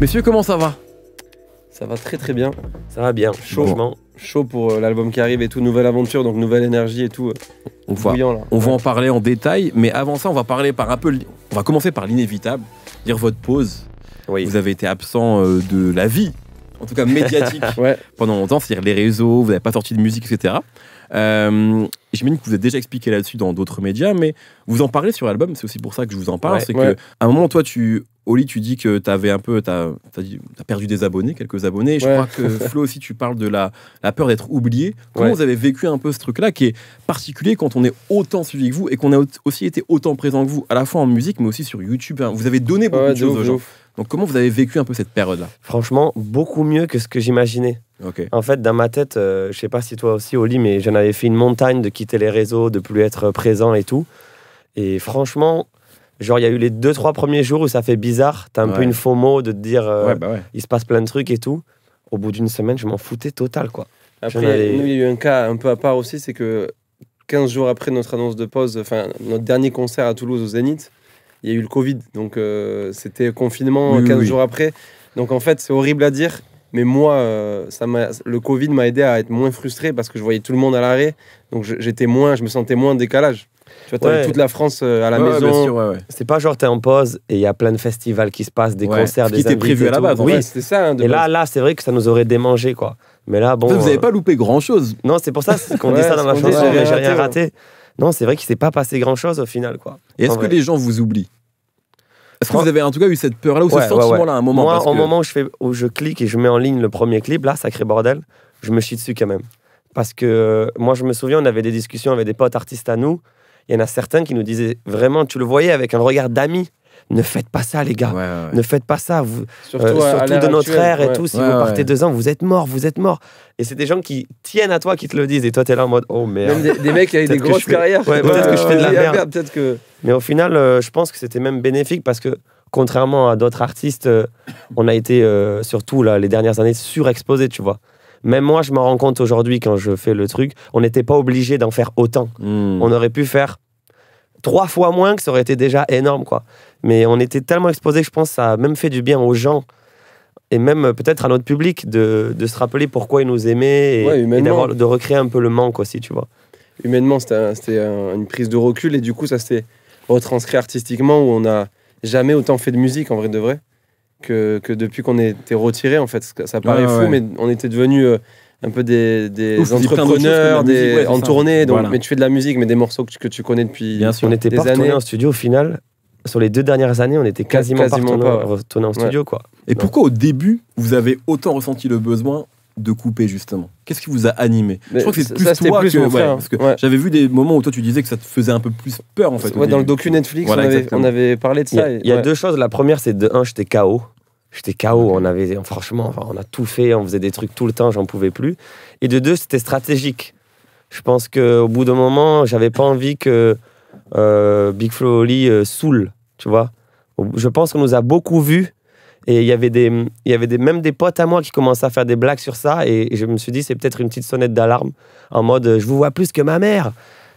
Messieurs, comment ça va Ça va très très bien. Ça va bien. Chaud, chaud pour euh, l'album qui arrive et tout, nouvelle aventure, donc nouvelle énergie et tout. Euh, on va, on va en parler en détail, mais avant ça, on va parler par un peu. On va commencer par l'inévitable, dire votre pause. Vous avez été absent euh, de la vie, en tout cas médiatique, pendant longtemps, c'est-à-dire les réseaux, vous n'avez pas sorti de musique, etc j'imagine que vous avez déjà expliqué là-dessus dans d'autres médias, mais vous en parlez sur l'album, c'est aussi pour ça que je vous en parle. c'est qu'à un moment, toi, tu, Oli, tu dis que tu avais un peu, tu as, as, perdu des abonnés, quelques abonnés. je crois que Flo aussi, tu parles de la, la peur d'être oublié. Comment vous avez vécu un peu ce truc-là qui est particulier quand on est autant suivi que vous et qu'on a aussi été autant présent que vous, à la fois en musique, mais aussi sur YouTube. Vous avez donné beaucoup de choses aux gens. Donc comment vous avez vécu un peu cette période-là Franchement, beaucoup mieux que ce que j'imaginais. En fait, dans ma tête, euh, je sais pas si toi aussi, Oli, mais j'en avais fait une montagne de quitter les réseaux, de plus être présent et tout. Et franchement, genre, il y a eu les deux, trois premiers jours où ça fait bizarre. T'as un peu une FOMO de te dire, euh, bah il se passe plein de trucs et tout. Au bout d'une semaine, je m'en foutais total, quoi. Après, il y a eu un cas un peu à part aussi, c'est que 15 jours après notre annonce de pause, enfin, notre dernier concert à Toulouse au Zénith, il y a eu le Covid. Donc, euh, c'était confinement 15 jours après. Donc, en fait, c'est horrible à dire. Mais moi, euh, le Covid m'a aidé à être moins frustré parce que je voyais tout le monde à l'arrêt. Donc, j'étais moins, je me sentais moins en décalage. Tu vois, toute la France euh, à la maison. c'est pas genre t'es en pause et il y a plein de festivals qui se passent, des concerts, Ce qui des prévu à la base. Oui, ça. Hein, et là, là, c'est vrai que ça nous aurait démangé, quoi. Mais là, bon. Vous n'avez pas loupé grand chose. Non, c'est pour ça qu'on dit ça dans la chanson, j'ai rien raté non, c'est vrai qu'il s'est pas passé grand-chose au final. quoi. Et est-ce que les gens vous oublient est-ce que vous avez en tout cas eu cette peur-là ou ce sentiment-là à un moment Moi, au moment où je, fais, où je clique et je mets en ligne le premier clip, là, sacré bordel, je me chie dessus quand même. Parce que euh, moi, je me souviens, on avait des discussions avec des potes artistes à nous. Il y en a certains qui nous disaient vraiment, tu le voyais avec un regard d'ami ne faites pas ça, les gars. Ne faites pas ça. Vous, surtout, euh, de notre ère et tout. Si vous partez deux ans, vous êtes mort, vous êtes mort. Et c'est des gens qui tiennent à toi, qui te le disent. Et toi, t'es là en mode, oh merde. des, mecs qui des grosses carrières. peut-être que je fais de la Mais au final, euh, je pense que c'était même bénéfique parce que contrairement à d'autres artistes, euh, on a été surtout là, les dernières années surexposés, tu vois. Même moi, je m'en rends compte aujourd'hui quand je fais le truc, on n'était pas obligé d'en faire autant. Hmm. On aurait pu faire trois fois moins que ça aurait été déjà énorme, quoi. Mais on était tellement exposé que je pense que ça a même fait du bien aux gens et même euh, peut-être à notre public de, se rappeler pourquoi ils nous aimaient et, de recréer un peu le manque aussi, tu vois. Humainement, c'était une prise de recul et du coup, ça s'est retranscrit artistiquement où on n'a jamais autant fait de musique en vrai de vrai que, depuis qu'on était retiré en fait. Ça paraît fou, mais on était devenu. Euh, un peu des, entrepreneurs, en tournée. Mais tu fais de la musique, mais des morceaux que tu, connais depuis Bien On était des années en studio au final. Sur les deux dernières années, on était quasiment, pas retourné en studio. Quoi. Et pourquoi au début, vous avez autant ressenti le besoin de couper justement Qu'est-ce qui vous a animé Je crois que c'est plus toi que, hein. j'avais vu des moments où toi tu disais que ça te faisait un peu plus peur en fait. dans le docu Netflix, on, avait, parlé de ça. Il y a, deux choses. La première, c'est de un, j'étais KO. J'étais KO. On avait, franchement, on a tout fait. On faisait des trucs tout le temps. J'en pouvais plus. Et de deux, c'était stratégique. Je pense qu'au bout d'un moment, j'avais pas envie que euh, Big Flo Oli euh, saoule. Tu vois. Je pense qu'on nous a beaucoup vus. Et il y avait, des, il y avait des, même des potes à moi qui commençaient à faire des blagues sur ça. Et je me suis dit, c'est peut-être une petite sonnette d'alarme en mode, je vous vois plus que ma mère.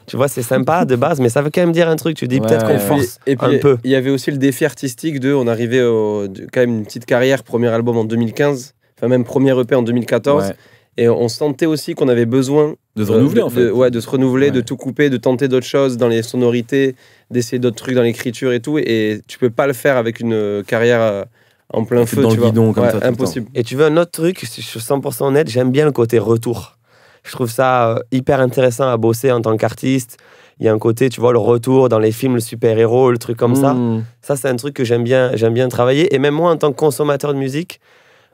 Tu vois, c'est sympa de base, mais ça veut quand même dire un truc. Tu dis peut-être qu'on force et un peu. Il y avait aussi le défi artistique de. On arrivait au, quand même une petite carrière, premier album en 2015, enfin même premier EP en 2014. Et on sentait aussi qu'on avait besoin de se renouveler, euh, de, en fait. ouais, de se renouveler, de tout couper, de tenter d'autres choses dans les sonorités, d'essayer d'autres trucs dans l'écriture et tout. Et tu peux pas le faire avec une euh, carrière euh, en plein feu, dans Guidon, impossible. Et tu veux un autre truc, je suis 100% honnête, j'aime bien le côté retour. Je trouve ça euh, hyper intéressant à bosser en tant qu'artiste. Il y a un côté, tu vois, le retour dans les films, le super-héros, le truc comme ça. Hmm. Ça, c'est un truc que j'aime bien, j'aime bien travailler. Et même moi, en tant que consommateur de musique,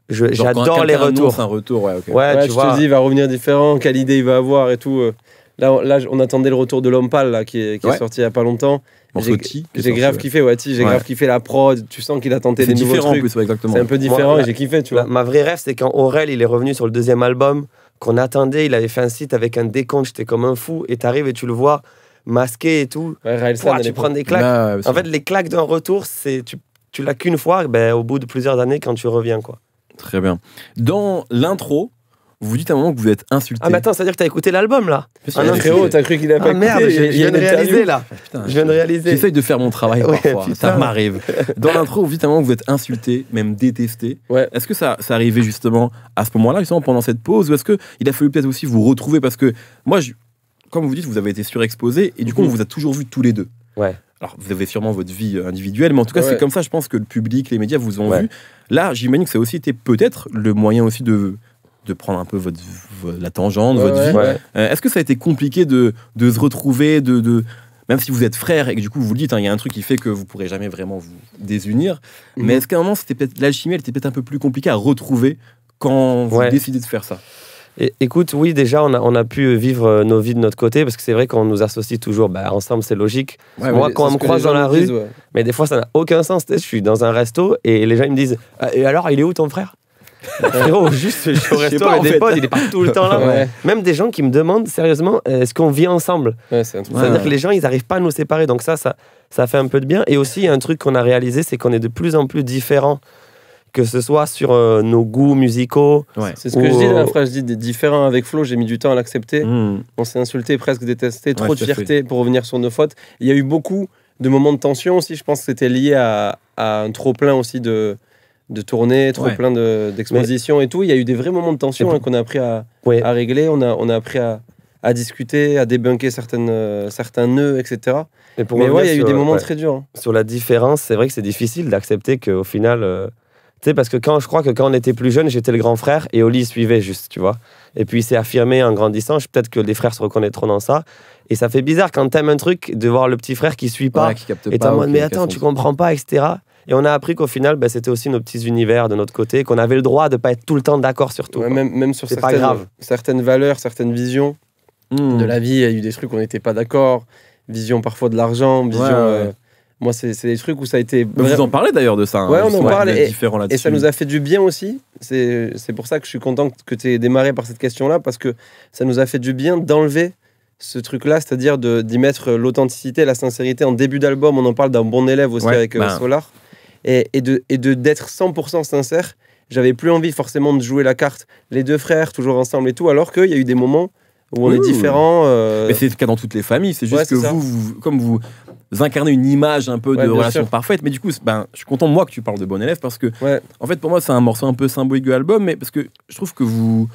j'adore les retours. Un retour, ouais, ouais, tu, te dis, il va revenir différent, quelle idée il va avoir et tout. Euh. Là, on, là, on attendait le retour de l'homme là, qui, est, sorti il n'y a pas longtemps. J'ai grave kiffé, ouais, j'ai grave kiffé la prod. Tu sens qu'il a tenté des nouveaux trucs. C'est un peu différent et j'ai kiffé, tu vois. Ma, ma vraie rêve, c'est quand Aurel il est revenu sur le deuxième album qu'on attendait. Il avait fait un site avec un décompte, j'étais comme un fou. Et t'arrives et tu le vois masqué et tout. Ouais, tu prends des claques. en fait, les claques d'un retour, c'est tu, tu l'as qu'une fois ben, au bout de plusieurs années quand tu reviens. quoi. Très bien. Dans l'intro, vous vous dites à un moment que vous êtes insulté. Ah, mais attends, c'est-à-dire que t'as écouté l'album là Ah t'as cru qu'il a ah, pas merde, je, viens de réaliser là. je viens de réaliser. J'essaye de faire mon travail parfois, ça m'arrive. Dans l'intro, vous dites à un moment que vous êtes insulté, même détesté. Ouais. Est-ce que ça, ça arrivait justement à ce moment-là, justement pendant cette pause Ou est-ce qu'il a fallu peut-être aussi vous retrouver Parce que moi, je, comme vous dites, vous avez été surexposé et du coup, mhm. on vous a toujours vu tous les deux. Ouais. Alors, vous avez sûrement votre vie euh, individuelle, mais en tout cas, c'est comme ça, je pense que le public, les médias vous ont vu. Là, j'imagine que ça a aussi été peut-être le moyen aussi de de prendre un peu votre, la tangente, votre vie. Euh, est-ce que ça a été compliqué de, se retrouver, de, même si vous êtes frère et que du coup vous le dites, hein, il y a un truc qui fait que vous pourrez jamais vraiment vous désunir. Mhm. Mais est-ce qu'à un moment, c'était l'alchimie, elle était peut-être un peu plus compliquée à retrouver quand vous décidez de faire ça et Écoute, oui, déjà, on a, on a pu vivre euh, nos vies de notre côté, parce que c'est vrai qu'on nous associe toujours, bah, ensemble, c'est logique. Moi, quand on me croise dans la rue, mais des fois, ça n'a aucun sens. Je suis dans un resto et les gens me disent, «Ah, et alors, il est où ton frère Frérot, juste, au il est partout le temps là. Même des gens qui me demandent sérieusement, euh, est-ce qu'on vit ensemble C'est-à-dire que les gens, ils n'arrivent pas à nous séparer. Donc ça, ça, fait un peu de bien. Et aussi, il y a un truc qu'on a réalisé, c'est qu'on est de plus en plus différents que ce soit sur euh, nos goûts musicaux. C'est ce que je dis la phrase, je dis des différents avec Flo, j'ai mis du temps à l'accepter. Hmm. On s'est insulté, presque détesté, trop de fierté pour revenir sur nos fautes. Il y a eu beaucoup de moments de tension aussi, je pense que c'était lié à un trop-plein aussi de, de tournées, trop plein d'expositions et tout. Il y a eu des vrais moments de tension hein, qu'on a appris à, à, régler, on a, on a appris à, discuter, à débunker certaines, euh, certains nœuds, etc. Et pour Mais ouais, il y a eu des moments très durs. Hein. Sur la différence, c'est vrai que c'est difficile d'accepter qu'au final. Euh, tu sais, parce que quand, je crois que quand on était plus jeune, j'étais le grand frère et Oli suivait juste, tu vois. Et puis il s'est affirmé en grandissant. Peut-être que les frères se reconnaîtront dans ça. Et ça fait bizarre quand t'aimes un truc de voir le petit frère qui suit pas. qui et t'es En mode, mais attends, tu comprends pas, etc. Et on a appris qu'au final, ben, c'était aussi nos petits univers de notre côté, qu'on avait le droit de ne pas être tout le temps d'accord sur tout. même, même, sur certaines, grave. certaines valeurs, certaines visions hmm. de la vie, il y a eu des trucs où on n'était pas d'accord. Vision parfois de l'argent, vision. Euh, moi, c'est des trucs où ça a été. vous en parlez d'ailleurs de ça. Hein, on en parle. Et, ça nous a fait du bien aussi. C'est pour ça que je suis content que tu aies démarré par cette question-là, parce que ça nous a fait du bien d'enlever ce truc-là, c'est-à-dire d'y mettre l'authenticité, la sincérité. En début d'album, on en parle d'un bon élève aussi avec euh, ben, Solar et, et de d'être 100% sincère. J'avais plus envie forcément de jouer la carte les deux frères toujours ensemble et tout, alors qu'il y a eu des moments où on est différents. Euh. Mais c'est le cas dans toutes les familles. C'est juste que vous, comme vous incarnez une image un peu de relation parfaite, mais du coup, ben, je suis content moi que tu parles de Bon Élève parce que, en fait, pour moi, c'est un morceau un peu symbolique de l'album, mais parce que je trouve que vous,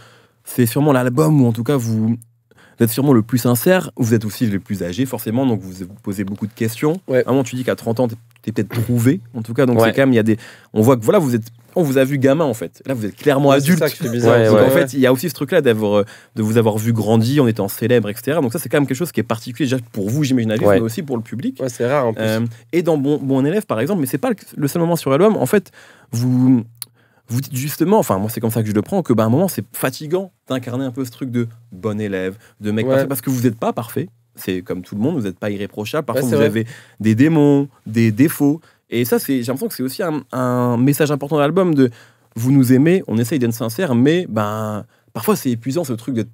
c'est sûrement l'album où en tout cas vous vous êtes sûrement le plus sincère, vous êtes aussi le plus âgé, forcément, donc vous vous posez beaucoup de questions. À un moment, tu dis qu'à 30 ans, tu es, peut-être trouvé, en tout cas, donc c'est quand même, il y a des. On voit que voilà, vous êtes. On vous a vu gamin en fait. Là, vous êtes clairement adulte. C'est bizarre. en fait, il y a aussi ce truc-là d'avoir, euh, de vous avoir vu grandir en étant célèbre, etc. Donc ça, c'est quand même quelque chose qui est particulier déjà pour vous, j'imagine, mais aussi pour le public. c'est rare en plus. Euh, et dans bon, bon élève, par exemple, mais c'est pas le seul moment sur l'album. En fait, vous vous dites justement, enfin moi c'est comme ça que je le prends, que ben, à un moment c'est fatigant d'incarner un peu ce truc de bon élève, de mec parfait, parce que vous n'êtes pas parfait. C'est comme tout le monde, vous n'êtes pas irréprochable. Parfois vous avez des démons, des défauts. Et ça, j'ai l'impression que c'est aussi un, message important de l'album de vous nous aimez, on essaye d'être sincère, mais ben parfois c'est épuisant ce truc de,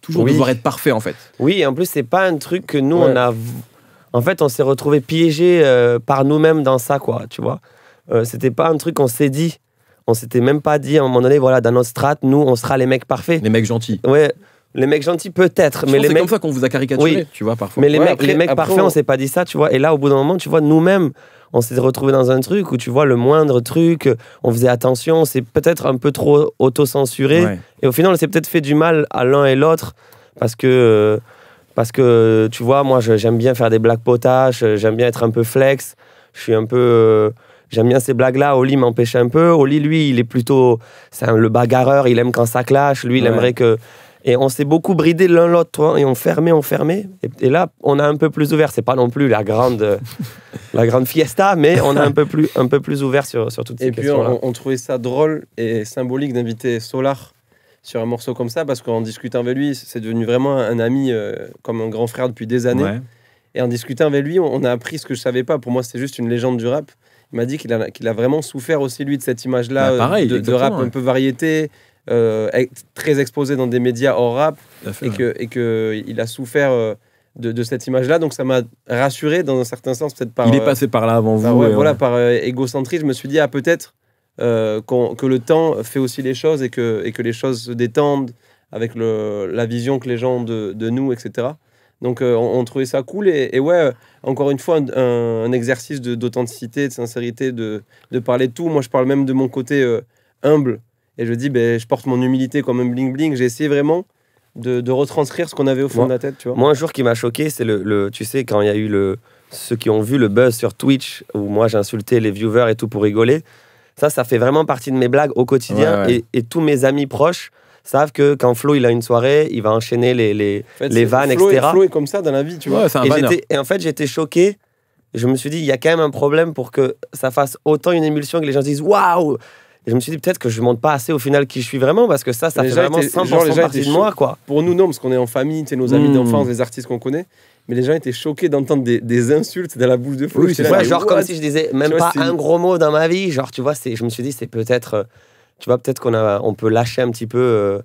toujours devoir être parfait en fait. Oui, et en plus c'est pas un truc que nous on a. En fait, on s'est retrouvé piégé euh, par nous-mêmes dans ça quoi, tu vois. Euh, c'était pas un truc qu'on s'est dit on s'était même pas dit à un moment donné, voilà, dans notre strat, nous, on sera les mecs parfaits. Les mecs gentils. Ouais. Les mecs gentils, peut-être, mais les mecs. C'est comme ça qu'on vous a caricaturé, tu vois, parfois. Mais les, mecs, les mecs parfaits, on, ne s'est pas dit ça, tu vois. Et là, au bout d'un moment, tu vois, nous-mêmes, on s'est retrouvé dans un truc où tu vois le moindre truc, on faisait attention, c'est peut-être un peu trop auto-censuré. Et au final, on s'est peut-être fait du mal à l'un et l'autre parce que, euh, parce que tu vois, moi j'aime bien faire des blagues potaches, j'aime bien être un peu flex, je suis un peu. Euh, J'aime bien ces blagues-là. Oli m'empêche un peu. Oli, lui, il est plutôt c'est le bagarreur. Il aime quand ça clash. Lui, il aimerait que. Et on s'est beaucoup bridé l'un l'autre, hein, et on fermait, on fermait. Et, là, on a un peu plus ouvert. C'est pas non plus la grande, la grande fiesta, mais on a un peu plus, un peu plus ouvert sur, sur toutes et ces questions. Et puis, on, trouvait ça drôle et symbolique d'inviter Solar sur un morceau comme ça, parce qu'en discutant avec lui, c'est devenu vraiment un ami, euh, comme un grand frère depuis des années. Et en discutant avec lui, on, a appris ce que je savais pas. Pour moi, c'est juste une légende du rap m'a dit qu'il a, qu'il a vraiment souffert aussi, lui, de cette image-là bah, euh, de, rap un peu variété. Euh, très exposé dans des médias hors rap et que, et que il a souffert euh, de, de cette image-là, donc ça m'a rassuré dans un certain sens peut-être par. Il est passé par là avant vous. voilà, par égocentrisme, je me suis dit ah peut-être que le temps fait aussi les choses et que, et que les choses se détendent avec le, la vision que les gens ont de, de nous, etc. Donc euh, on, trouvait ça cool. Et, ouais, euh, encore une fois, un, exercice d'authenticité, de, sincérité, de, parler de tout. Moi, je parle même de mon côté euh, humble. Et je dis, ben, je porte mon humilité comme un bling bling. J'ai essayé vraiment de, retranscrire ce qu'on avait au fond de la tête. Tu vois. Moi, un jour qui m'a choqué, c'est le, Tu sais, quand il y a eu le. Ceux qui ont vu le buzz sur Twitch, où moi j'insultais les viewers et tout pour rigoler, ça, ça fait vraiment partie de mes blagues au quotidien. et, tous mes amis proches savent que quand Flo il a une soirée, il va enchaîner les, les, vannes, etc. Flo est comme ça dans la vie, tu vois. et, en fait, j'étais choqué. Je me suis dit, il y a quand même un problème pour que ça fasse autant une émulsion que les gens disent waouh et je me suis dit peut-être que je ne montre pas assez au final qui je suis vraiment parce que ça, ça fait vraiment 100% genre, partie de moi. Quoi. Pour nous, non, parce qu'on est en famille, c'est nos amis hmm. d'enfance, les artistes qu'on connaît. Mais les gens étaient choqués d'entendre des, insultes dans la bouche de Flo. genre comme si je disais même pas un gros mot dans ma vie. Genre, tu vois, je me suis dit, c'est peut-être euh, tu vois, peut-être qu'on a, on peut lâcher un petit peu euh,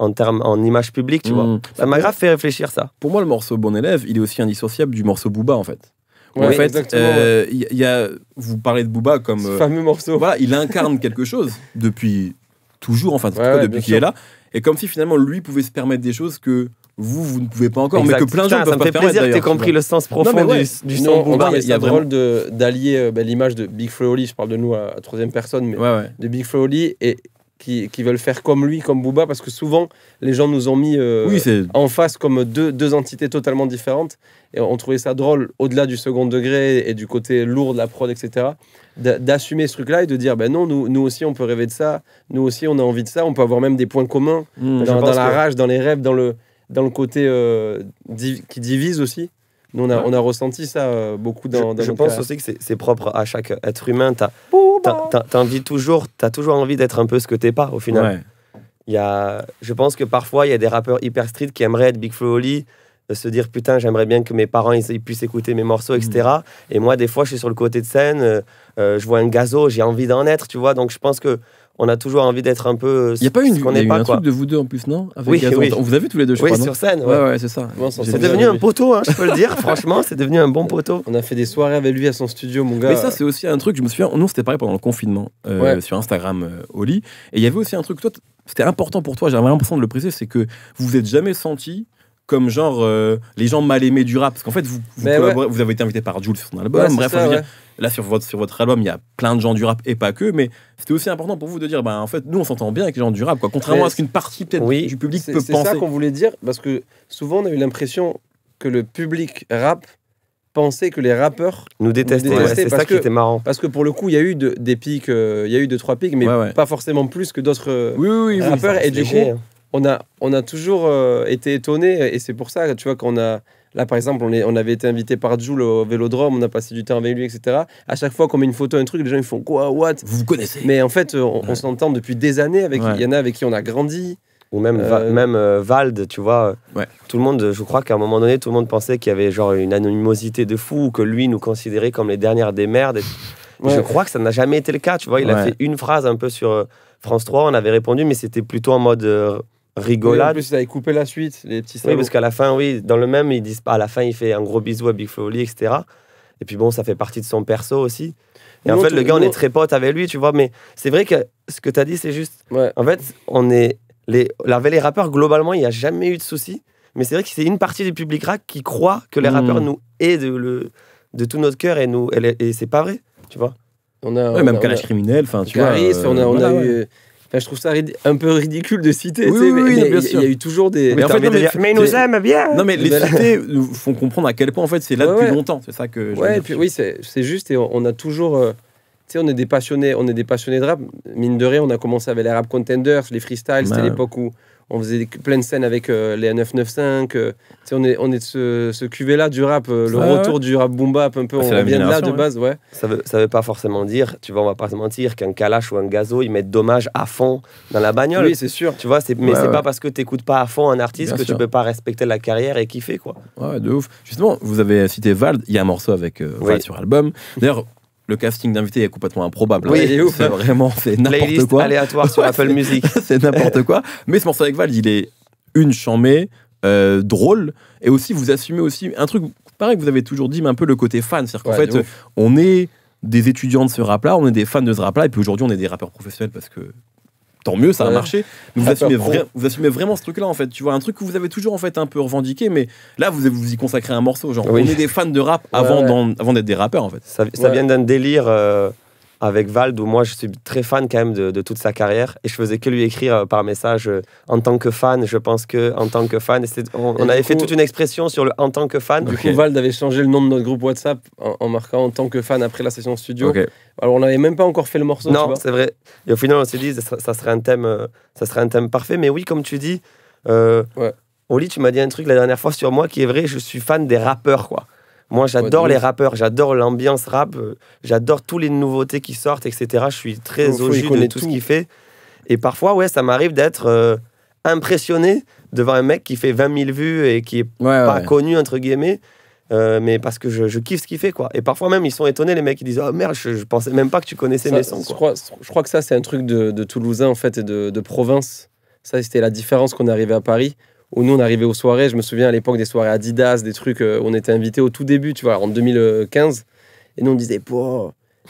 en termes, en image publique, tu vois. Mmh. Ça m'a grave fait réfléchir ça. Pour moi, le morceau Bon élève, il est aussi indissociable du morceau Booba en fait. en fait, euh, y a, vous parlez de Booba comme Ce euh, fameux morceau. Voilà, il incarne quelque chose depuis toujours, enfin ouais, cas, depuis qu'il est là, et comme si finalement lui pouvait se permettre des choses que vous, vous ne pouvez pas encore, mais que plein de gens peuvent Ça me fait plaisir que tu compris le sens profond du, son Il y a drôle d'allier euh, bah, l'image de Big Flo je parle de nous à, troisième personne, mais de Big Floyd et qui, qui, veulent faire comme lui, comme Booba, parce que souvent, les gens nous ont mis euh, en face comme deux, deux entités totalement différentes. Et on trouvait ça drôle, au-delà du second degré et du côté lourd de la prod, etc., d'assumer ce truc-là et de dire, ben non, nous, nous aussi, on peut rêver de ça, nous aussi, on a envie de ça, on peut avoir même des points communs hmm, dans la rage, dans les rêves, dans le dans le côté euh, qui divise aussi. Nous, on a, ressenti ça euh, beaucoup dans, dans Je, je pense aussi que c'est propre à chaque être humain. Tu as, toujours, as toujours envie d'être un peu ce que t'es pas, au final. Ouais. Y a, je pense que parfois, il y a des rappeurs hyper street qui aimeraient être Big Flo Oli, euh, se dire putain j'aimerais bien que mes parents ils, puissent écouter mes morceaux etc mm. et moi des fois je suis sur le côté de scène je vois un gazo j'ai envie d'en être tu vois donc je pense que on a toujours envie d'être un peu. Euh, il n'y a pas une, y un truc de vous deux en plus, non oui, oui. On vous a vu tous les deux, je crois. sur scène. Ouais, ouais, c'est ça. c'est devenu un poteau, hein, je peux le dire. Franchement, c'est devenu un bon poteau. On a fait des soirées avec lui à son studio, mon gars. Mais ça, c'est aussi un truc. Je me souviens, nous, c'était pareil pendant le confinement euh, sur Instagram, euh, Oli. Et il y avait aussi un truc, toi, c'était important pour toi, j'avais l'impression de le préciser, c'est que vous vous êtes jamais senti comme genre euh, les gens mal aimés du rap. Parce qu'en fait, vous, vous, avez été invité par Jules sur son album. Bref, là, sur votre, sur votre album, il y a plein de gens du rap et pas que. Mais c'était aussi important pour vous de dire, bah, en fait, nous, on s'entend bien avec les gens du rap. Quoi. Contrairement à ce qu'une partie peut-être du public peut penser. C'est ça qu'on voulait dire, parce que souvent, on a eu l'impression que le public rap pensait que les rappeurs nous détestaient. c'est ça qui était marrant. Parce que pour le coup, il y a eu des pics, euh, il y a eu deux trois pics, mais pas forcément plus que d'autres oui, rappeurs. et des coup, hein on a, on a toujours euh, été étonnés, et c'est pour ça, tu vois, qu'on a. Là, par exemple, on, avait été invité par Jules au vélodrome, on a passé du temps avec lui, etc. À chaque fois qu'on met une photo, un truc, les gens ils font quoi, what Vous connaissez Mais en fait, euh, on, s'entend depuis des années avec. Il y en a avec qui on a grandi. Ou même, euh, même Vald, tu vois. Tout le monde, je crois qu'à un moment donné, tout le monde pensait qu'il y avait genre une anonymosité de fou, que lui nous considérait comme les dernières des merdes. Je crois que ça n'a jamais été le cas, tu vois. Il a fait une phrase un peu sur. France 3, on avait répondu, mais c'était plutôt en mode rigolade. Oui, en plus, ils avaient coupé la suite, les petits salauds. Oui, parce qu'à la fin, oui, dans le même, ils disent pas. À la fin, il fait un gros bisou à Big Flo etc. Et puis bon, ça fait partie de son perso aussi. Et en fait, le gars, on est très potes avec lui, tu vois. Mais c'est vrai que ce que tu as dit, c'est juste. Ouais. En fait, on est. Les, avec les rappeurs, globalement, il n'y a jamais eu de souci. Mais c'est vrai que c'est une partie du public rack qui croit que les mm. rappeurs nous aident de, le, de tout notre cœur et, nous, et, et c'est pas vrai, tu vois. On a, même a, Kalash criminel, enfin, tu vois. Euh, on a, eu je trouve ça un peu ridicule de citer. Oui, Il y a eu toujours des. Mais, en nous aime bien. Non, mais les cités nous font comprendre à quel point en fait c'est là depuis longtemps. C'est ça que. Je oui, c'est juste et on, a toujours. Euh, tu sais, on est des passionnés, on est des passionnés de rap. Mine de rien, on a commencé avec les rap contenders, les freestyles. C'était l'époque où on faisait plein de scènes avec euh, les 995. Euh, on est, on est de ce, ce QV-là du rap, euh, le retour du rap boom bap, un peu, on de là de base. Ouais. Ça veut, veut pas forcément dire, tu vois, on va pas se mentir, qu'un Kalash ou un Gazo, ils mettent dommage à fond dans la bagnole. Oui, c'est sûr. Tu vois, mais c'est pas parce que tu n'écoutes pas à fond un artiste que tu tu peux pas respecter la carrière et kiffer, quoi. Ouais, de ouf. Justement, vous avez cité Vald, il y a un morceau avec Vald sur album. D'ailleurs, le casting d'invité est complètement improbable. Oui, hein. c'est vraiment, c'est n'importe quoi. aléatoire sur Apple Music. c'est n'importe quoi. Mais ce morceau avec Val, il est une chamée, euh, drôle, et aussi vous assumez aussi un truc, pareil que vous avez toujours dit, mais un peu le côté fan. C'est-à-dire qu'en fait, on est des étudiants de ce rap-là, on est des fans de ce rap-là, et puis aujourd'hui, on est des rappeurs professionnels parce que tant mieux, ça a marché. vous assumez, vraiment ce truc-là, en fait. Tu vois, un truc que vous avez toujours, en fait, un peu revendiqué, mais là, vous vous y consacrez un morceau. Genre, on est des fans de rap avant, d'être des rappeurs, en fait. Ça, vient d'un délire. Euh, avec Vald, où moi je suis très fan quand même de, toute sa carrière, et je faisais que lui écrire euh, par message euh, en tant que fan, je pense que en tant que fan, on, avait fait toute une expression sur le en tant que fan. Du coup, Vald avait changé le nom de notre groupe WhatsApp en, marquant en tant que fan après la session studio. Alors on n'avait même pas encore fait le morceau. Non, c'est vrai. Et au final, on s'est dit, ça, serait un thème, euh, ça serait un thème parfait, mais oui, comme tu dis. Oli, tu m'as dit un truc la dernière fois sur moi qui est vrai, je suis fan des rappeurs, quoi. Moi, j'adore les rappeurs, j'adore l'ambiance rap, euh, j'adore toutes les nouveautés qui sortent, etc. Je suis très au jus de tout, ce qu'il fait. Et parfois, ouais, ça m'arrive d'être euh, impressionné devant un mec qui fait 20 000 vues et qui est pas connu, entre guillemets. Euh, mais parce que je, kiffe ce qu'il fait quoi. Et parfois même ils sont étonnés les mecs ils disent oh merde je, ne pensais même pas que tu connaissais mes sons. Je, crois, je, crois, que ça c'est un truc de, de, Toulousain en fait et de, de province. Ça c'était la différence qu'on arrivé à Paris où nous on arrivait aux soirées. Je me souviens à l'époque des soirées Adidas, des trucs euh, on était invités au tout début, tu vois, en 2015. Et nous on disait,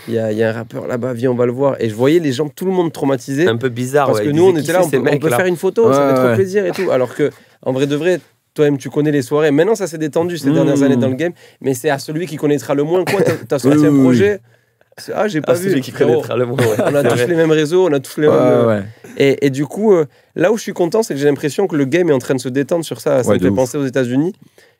il y, a un rappeur là-bas, viens, on va le voir. Et je voyais les gens, tout le monde traumatisé. Un peu bizarre, Parce que nous on était là, on peut, faire une photo, hein, ça fait trop plaisir et tout. Alors que, en vrai de vrai, toi-même, tu connais les soirées. Maintenant, ça s'est détendu ces mmh. dernières années dans le game, mais c'est à celui qui connaîtra le moins. Quoi, t'as sorti projet Ah, j'ai ah, pas vu. Celui qui connaîtra le moins. on a tous les mêmes réseaux, on a tous les mêmes. Euh, et, du coup, euh, Là où je suis content, c'est que j'ai l'impression que le game est en train de se détendre sur ça. Ça me fait penser aux États-Unis.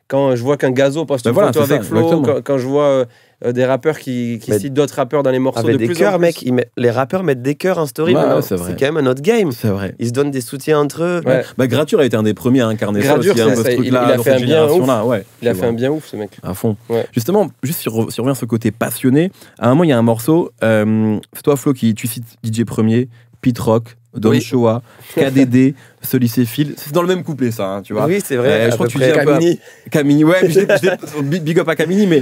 Quand je vois qu'un gazo poste ben une avec Flo, quand, je vois euh, des rappeurs qui, citent d'autres rappeurs dans les morceaux de plus les rappeurs mettent des cœurs en story. c'est quand même un autre game. C'est Ils se donnent des soutiens entre eux. Bah, Grature a été un des premiers à incarner ça aussi, hein, Il, a fait un bien ouf. ce mec. À fond. Justement, juste revient sur ce côté passionné, à un moment, il y a un morceau. Euh, toi, Flo, qui, tu cites DJ Premier, Pete Rock, Don KDD, ce C'est dans le même couplet, ça, hein, tu vois. Oui, c'est vrai. Euh, je ah, crois que tu dis un Camini, ouais, big up à Camini, euh,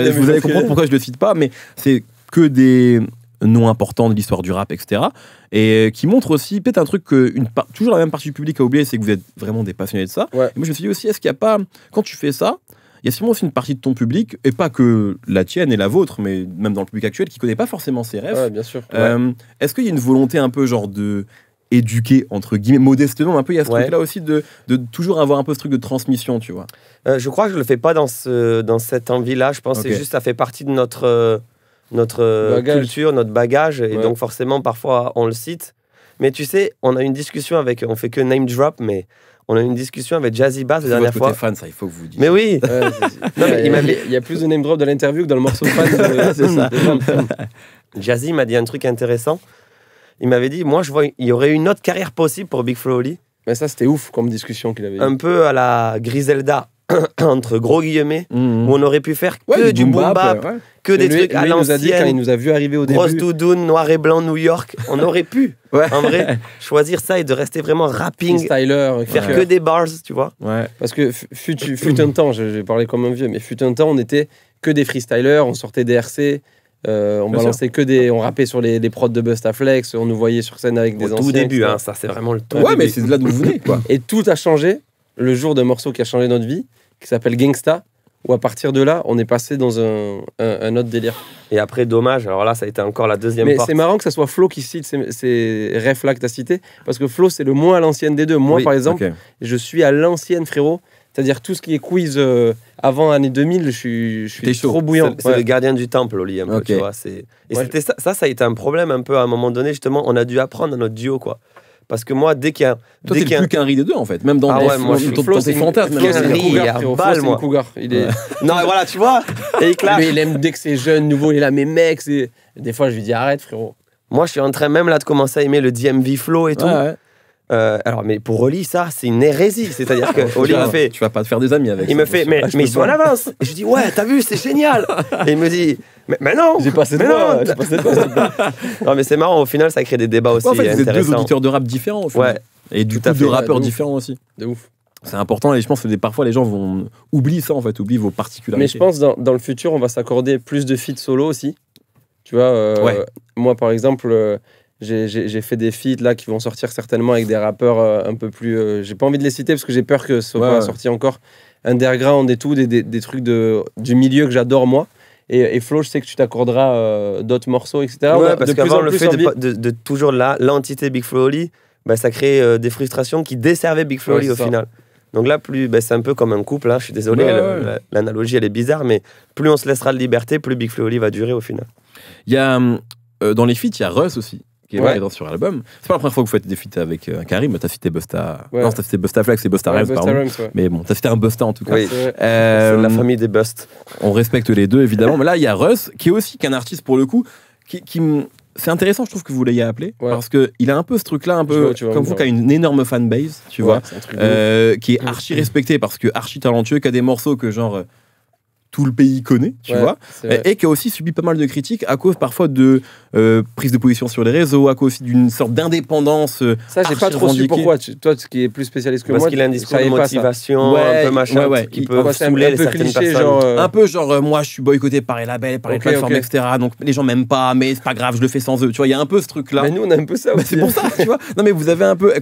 mais vous allez comprendre pourquoi je le cite pas, mais c'est que des noms importants de l'histoire du rap, etc. Et qui montre aussi peut-être un truc que toujours la même partie du public a oublié, c'est que vous êtes vraiment des passionnés de ça. mais moi, je me suis dit aussi, est-ce qu'il n'y a pas, quand tu fais ça, il y a sûrement aussi une partie de ton public, et pas que la tienne et la vôtre, mais même dans le public actuel, qui connaît pas forcément ces rêves. Ouais, bien sûr. Euh, est-ce qu'il y a une volonté un peu genre de éduquer entre guillemets modestement un peu il y a ce truc là aussi de, de, toujours avoir un peu ce truc de transmission tu vois euh, je crois que je le fais pas dans ce dans cette envie là je pense que que juste ça fait partie de notre euh, notre culture notre bagage et donc forcément parfois on le cite mais tu sais on a une discussion avec on fait que name drop mais on a eu une discussion avec Jazzy Bass la dernière fois. fan, ça, il faut que vous Mais oui il, y a plus de name drop dans l'interview que dans le morceau fan. Euh, Jazzy m'a dit un truc intéressant. Il m'avait dit Moi, je vois, il y aurait une autre carrière possible pour Big Flo Mais ça, c'était ouf comme discussion qu'il avait. Un peu à la Griselda. entre gros guillemets, mhm, mhm. où on aurait pu faire que du, boom bap, que des trucs à l'ancienne. Il nous a vu arriver au début. Grosse noir et blanc, New York. On aurait pu, en vrai, choisir ça et de rester vraiment rapping. Styler, faire que des bars, tu vois. Parce que fut, fut un temps, vais parler comme un vieux, mais fut un temps, on était que des freestylers, on sortait des RC. Euh, on balançait que des. On rappait sur les, prods de Bustaflex, on nous voyait sur scène avec des Au Tout début, hein, ça c'est vraiment le tout. Ouais, mais c'est de là d'où vous venez, quoi. Et tout a changé le jour de morceau qui a changé notre vie qui s'appelle Gangsta, où à partir de là, on est passé dans un, autre délire. Et après, dommage, alors là, ça a été encore la deuxième Mais c'est marrant que ce soit Flo qui cite ces, ces refs-là que tu as parce que Flo, c'est le moins à l'ancienne des deux. Moi, par exemple, je suis à l'ancienne, frérot. C'est-à-dire tout ce qui est quiz euh, avant année 2000, je suis, je trop bouillant. C'est le gardien du temple, Oli, tu vois. Et ça, ça, ça a été un problème un peu à un moment donné, justement. On a dû apprendre à notre duo, quoi. Parce que moi, dès qu'il y a. Toi, dès qu'il plus qu'un riz des deux, en fait. Même dans, ah des, ouais, moi, je suis dans tes fantasmes. Il c'est un Cougar. Il est... non, voilà, tu vois. Et il il aime dès que c'est jeune, nouveau, il est là, mais mec, c'est. Des fois, je lui dis arrête, frérot. Moi, je suis en train même là de commencer à aimer le DMV flow et tout. ouais. Euh, alors, mais pour Oli, ça, c'est une hérésie. C'est-à-dire que Oli me fait. Tu vas pas te faire des amis avec. Il me fait, mais, ah, ils sont en avance. Et je dis, ouais, t'as vu, c'est génial. Et il me dit, mais, non J'ai passé mais toi, non, mais c'est marrant, au final, ça crée des débats aussi. en fait, vous êtes deux auditeurs de rap différents. Ouais. Et du de rappeurs différents aussi. C'est important et je pense que parfois les gens vont oublient ça en fait, oublient vos particularités. Mais je pense dans, le futur on va s'accorder plus de feats solo aussi. Tu vois, euh, moi par exemple, euh, j'ai fait des feats là qui vont sortir certainement avec des rappeurs euh, un peu plus. Euh, j'ai pas envie de les citer parce que j'ai peur que ça soit sorti encore. Underground et tout, des, des trucs de, du milieu que j'adore moi. Et, Flo, je sais que tu t'accorderas euh, d'autres morceaux, etc. parce qu'avant, le fait de, toujours là, l'entité Big Flo Oli, bah, ça crée des frustrations qui desservaient Big Flo au final. Donc là, plus bah, c'est un peu comme un couple, hein, je suis désolé, l'analogie elle est bizarre, mais plus on se laissera de liberté, plus Big Flo Oli va durer au final. Il y a, dans les feats, il y a Russ aussi qui sur l'album. C'est pas la première fois que vous faites des feats avec euh, Karim, t'as cité Busta. Non, t'as cité Busta Flex et Busta Rhymes, mais bon, t'as cité un Busta en tout cas. Euh, la famille des Busts. On respecte les deux évidemment, mais là il y a Russ qui est aussi qu'un artiste pour le coup qui, c'est intéressant, je trouve que vous l'ayez appelé, parce que il a un peu ce truc-là, un peu comme vous, qui a une énorme fanbase, tu vois, euh, qui est archi respecté parce que archi talentueux, qui a des morceaux que genre tout le pays connaît, tu vois, et, qui a aussi subi pas mal de critiques à cause parfois de euh, prise de position sur les réseaux, à cause d'une sorte d'indépendance. Euh, ça, j'ai pas trop su pourquoi. toi, qui est plus spécialiste que moi. Parce qu'il a un discours de motivation, un peu machin, qui peut un saouler certaines personnes. Genre, euh, Un peu genre, moi, je suis boycotté par les labels, par les plateformes, etc. Donc les gens m'aiment pas, mais c'est pas grave, je le fais sans eux. Tu vois, il y a un peu ce truc-là. Mais nous, on a un peu ça. aussi. c'est pour ça, tu vois. Non, mais vous avez un peu.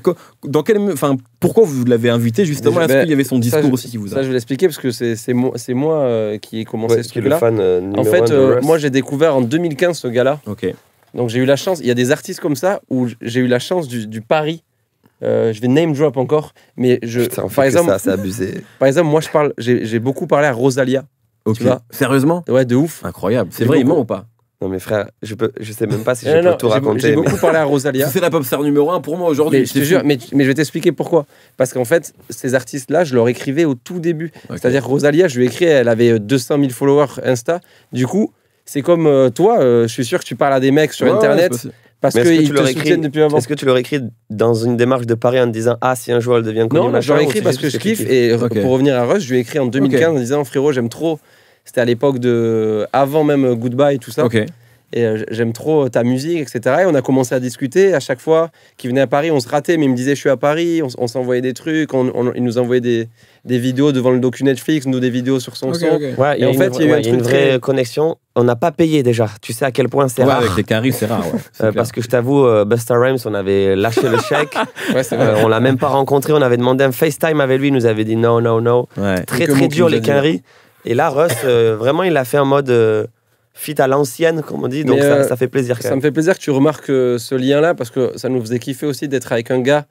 Dans quel, enfin, pourquoi vous l'avez invité justement Est-ce qu'il y avait son discours aussi qui vous a Ça, je vais l'expliquer parce que c'est moi qui est commencé ce truc-là. Euh, en fait, euh, moi j'ai découvert en 2015 ce gars-là. Ok. Donc j'ai eu la chance, il y a des artistes comme ça où j'ai eu la chance du, du pari. Euh, je vais name drop encore, mais je. Putain, par exemple, abusé. Par exemple, moi je parle, j'ai beaucoup parlé à Rosalia. Ok. Sérieusement Ouais, de ouf. Incroyable. C'est vrai, il ment ou pas non mais frère, je peux, je sais même pas si je peux tout raconter. J'ai beaucoup parlé à Rosalia. c'est la pop star numéro un pour moi aujourd'hui. Je te jure, mais, mais, je vais t'expliquer pourquoi. Parce qu'en fait, ces artistes-là, je leur écrivais au tout début. C'est-à-dire Rosalia, je lui ai écrit, elle avait 200 euh, 000 followers Insta. Du coup, c'est comme euh, toi, euh, je suis sûr que tu parles à des mecs sur Internet. parce que, que te soutiennent depuis Est-ce que tu leur écris dans une démarche de Paris en disant Ah, si un jour elle devient connue Non, je leur écrit parce que je kiffe. Et pour revenir à Rush, je lui ai écrit en 2015 en disant Frérot, j'aime trop c'était à l'époque de. avant même Goodbye, et tout ça. Et euh, j'aime trop euh, ta musique, etc. Et on a commencé à discuter. À chaque fois qu'il venait à Paris, on se ratait, mais il me disait Je suis à Paris. On, s'envoyait des trucs. il nous envoyait des, des, vidéos devant le docu Netflix, nous des vidéos sur son son. et en fait, il y a eu une, vraie connexion. On n'a pas payé déjà. Tu sais à quel point c'est ouais, rare. Avec les caries, c'est rare. Euh, parce que je t'avoue, Buster Busta Rhymes, on avait lâché le chèque. euh, on l'a même pas rencontré. On avait demandé un FaceTime avec lui. Il nous avait dit Non, non, non. Très, très, très dur les caries. Et là, Russ, euh, vraiment, il l'a fait en mode euh, fit à l'ancienne, comme on dit. Donc, ça, euh, ça, fait plaisir. ça me fait plaisir que tu remarques ce lien-là parce que ça nous faisait kiffer aussi d'être avec un gars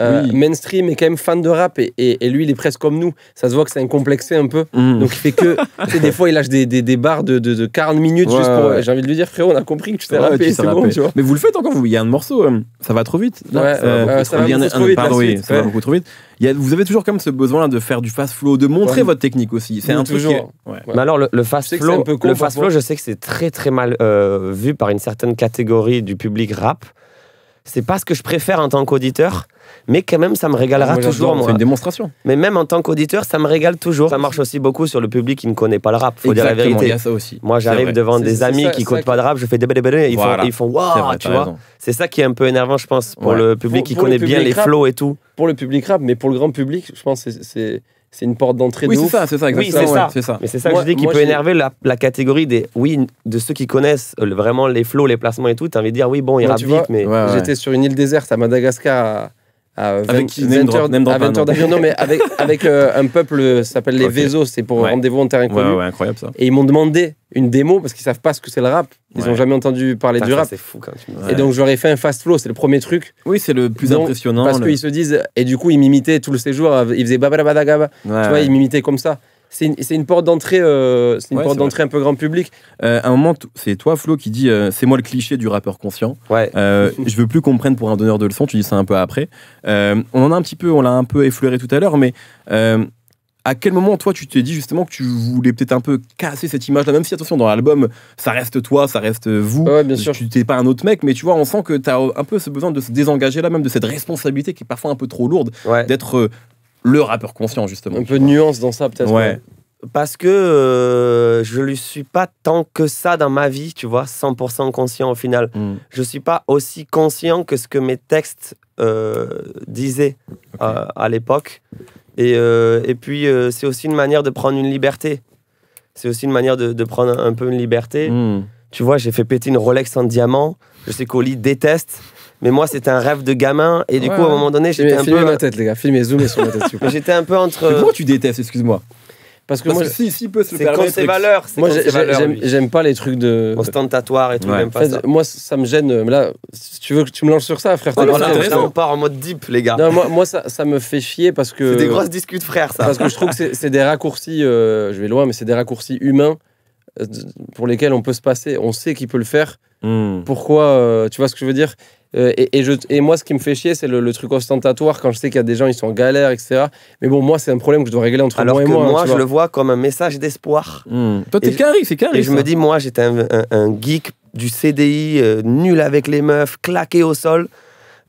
euh, mainstream est quand même fan de rap. Et, lui, il est presque comme nous. Ça se voit que c'est un complexé un peu. Mm. Donc il fait que. des fois, il lâche des, des, barres de, 40 minutes juste pour. J'ai envie de lui dire, frérot, on a compris que tu t'es ouais, c'est bon, Mais vous le faites encore, vous. Il y a un morceau, euh, ça va trop vite. ça, va beaucoup trop vite. vous avez toujours comme ce besoin de faire du fast flow, de montrer votre technique aussi. C'est un Truc Mais alors, le, fast flow, le fast flow, je sais que c'est très très mal euh, vu par une certaine catégorie du public rap c'est pas ce que je préfère en tant qu'auditeur, mais quand même, ça me régalera toujours. C'est une démonstration. Mais même en tant qu'auditeur, ça me régale toujours. Ça marche aussi beaucoup sur le public qui ne connaît pas le rap. Faut dire la vérité. Moi, j'arrive devant des amis qui ne connaissent pas le rap, je fais des bébés, ils, font, waouh, tu vois. C'est ça qui est un peu énervant, je pense, pour le public qui connaît bien les flows et tout. Pour le public rap, mais pour le grand public, je pense c'est c'est une porte d'entrée oui, c'est ça, c'est ça, Oui, c'est ça. Mais c'est ça que je dis qui peut énerver la, catégorie des oui de ceux qui connaissent euh, vraiment les flots, les placements et tout. T'as envie de dire oui, bon, il ira vite, mais j'étais sur une île déserte à Madagascar ah, avec mais avec, euh, un peuple, euh, ça s'appelle les Vezos c'est pour rendez-vous en terrain incroyable Et ils m'ont demandé une démo parce qu'ils savent pas ce que c'est le rap. Ils n'ont jamais entendu parler du rap. C'est fou Et donc j'aurais fait un fast flow, c'est le premier truc. Oui, c'est le plus impressionnant. Parce qu'ils se disent, et du coup ils m'imitaient tout le séjour, ils faisaient babadabadagaba. tu vois, ils m'imitaient comme ça c'est une, porte d'entrée euh, c'est une porte d'entrée un peu grand public euh, à un moment c'est toi Flo qui dit euh, c'est moi le cliché du rappeur conscient ouais. je veux plus qu'on me prenne pour un donneur de leçons tu dis ça un peu après on en a un petit peu on l'a un peu effleuré tout à l'heure mais à quel moment, toi, tu t'es dit justement que tu voulais peut-être un peu casser cette image-là, même si, attention, dans l'album, ça reste toi, ça reste vous, bien sûr. tu n'es pas un autre mec, mais tu vois, on sent que tu as un peu ce besoin de se désengager là, même de cette responsabilité qui est parfois un peu trop lourde, d'être le rappeur conscient, justement. Un peu de nuance dans ça, peut-être. Parce que euh, je ne suis pas tant que ça dans ma vie, tu vois, 100% conscient au final. Hmm. Je ne suis pas aussi conscient que ce que mes textes euh, disaient euh, à, l'époque. Et, puis, c'est aussi une manière de prendre une liberté. C'est aussi une manière de, prendre un peu une liberté. Hmm. Tu vois, j'ai fait péter une Rolex en diamant. Je sais qu'Oli déteste. Mais moi, c'était un rêve de gamin. Et du coup, à un moment donné, j'étais un filmez ma tête, les gars. Filmez, zoomez sur ma tête. j'étais un peu entre. pourquoi tu détestes, excuse-moi parce que moi, si, si peut se permettre. C'est valeurs. Moi, j'aime pas les trucs de ostentatoire et tout. Même pas ça. Moi, ça me gêne. Euh, là, si tu veux que tu me lances sur ça, frère. on part en mode deep, les gars. Non, moi, moi ça, me fait chier parce que. C'est des grosses discutes, frère, ça. Parce que je trouve que c'est des raccourcis. Euh, je vais loin, mais c'est des raccourcis humains euh, pour lesquels on peut se passer. On sait qu'il peut le faire. Hmm. Pourquoi Tu vois ce que je veux dire euh, et, et, moi, ce qui me fait chier, c'est le, truc ostentatoire quand je sais qu'il y a des gens, ils sont en galère, etc. Mais bon, moi, c'est un problème que je dois régler entre moi et moi. Hein, moi, je le vois comme un message d'espoir. Hmm. Toi, t'es carré, c'est carré. Et je me dis, moi, j'étais un, geek du CDI, euh, nul avec les meufs, claqué au sol.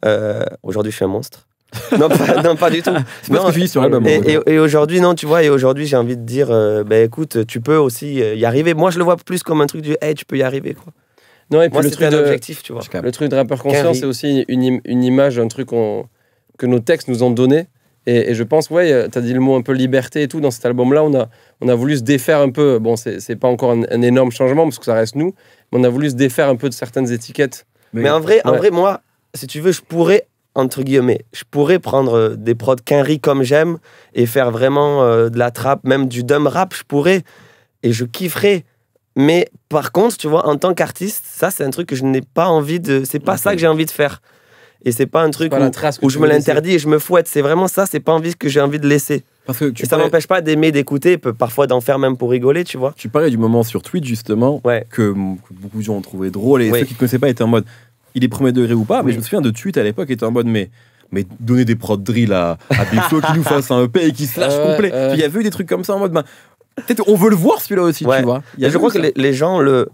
Euh, aujourd'hui, je suis un monstre. non, pas, du tout. C'est pas ce que sur Et, et, et aujourd'hui, non, tu vois, et aujourd'hui, j'ai envie de dire, ben écoute, tu peux aussi y arriver. Moi, je le vois plus comme un truc du, hey, tu peux y arriver, quoi. Non, et puis le truc de, objectif, tu Le truc de rappeur conscient, c'est aussi une, image, un truc que nos textes nous ont donné. Et, je pense, ouais, euh, tu as dit le mot un peu liberté et tout. Dans cet album-là, on a, on a voulu se défaire un peu. Bon, c'est pas encore un, énorme changement parce que ça reste nous, mais on a voulu se défaire un peu de certaines étiquettes. Mais, en, vrai, en vrai, moi, si tu veux, je pourrais entre guillemets, je pourrais prendre euh, des prods qu'un comme j'aime et faire vraiment euh, de la trappe, même du dumb rap, je pourrais et je kifferais. Mais par contre, tu vois, en tant qu'artiste, ça, c'est un truc que je n'ai pas envie de. C'est pas ça que j'ai envie de faire. Et c'est pas un truc où, je me l'interdis et je me fouette. C'est vraiment ça, c'est pas envie que j'ai envie de laisser. Parce que ça m'empêche pas d'aimer, d'écouter, parfois d'en faire même pour rigoler, tu vois. Tu parlais du moment sur Twitch, justement, que, beaucoup de gens ont trouvé drôle et ceux qui ne connaissaient pas étaient en mode il est premier degré ou pas, mais je me souviens de Twitch à l'époque était en mode mais mais donner des prod drill à, des Big qui nous fasse un EP et qui se lâche euh, complet. Euh. Il y avait eu des trucs comme ça en mode ben, Peut-être on veut le voir celui-là aussi, tu vois. je crois que les, gens le.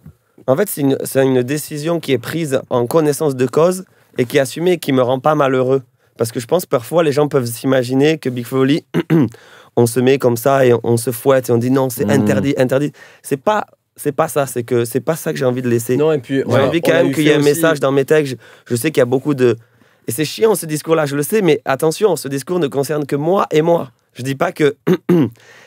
En fait, c'est une, décision qui est prise en connaissance de cause et qui est assumée et qui me rend pas malheureux. Parce que je pense parfois les gens peuvent s'imaginer que Big Folly, on se met comme ça et on, se fouette et on dit non, c'est hmm. interdit, interdit. C'est pas c'est pas ça, c'est que c'est pas ça que j'ai envie de laisser. Non, et puis j'ai envie quand même qu'il y ait un message dans mes textes. je sais qu'il y a beaucoup de et c'est chiant ce discours-là, je le sais, mais attention, ce discours ne concerne que moi et moi. Je dis pas que.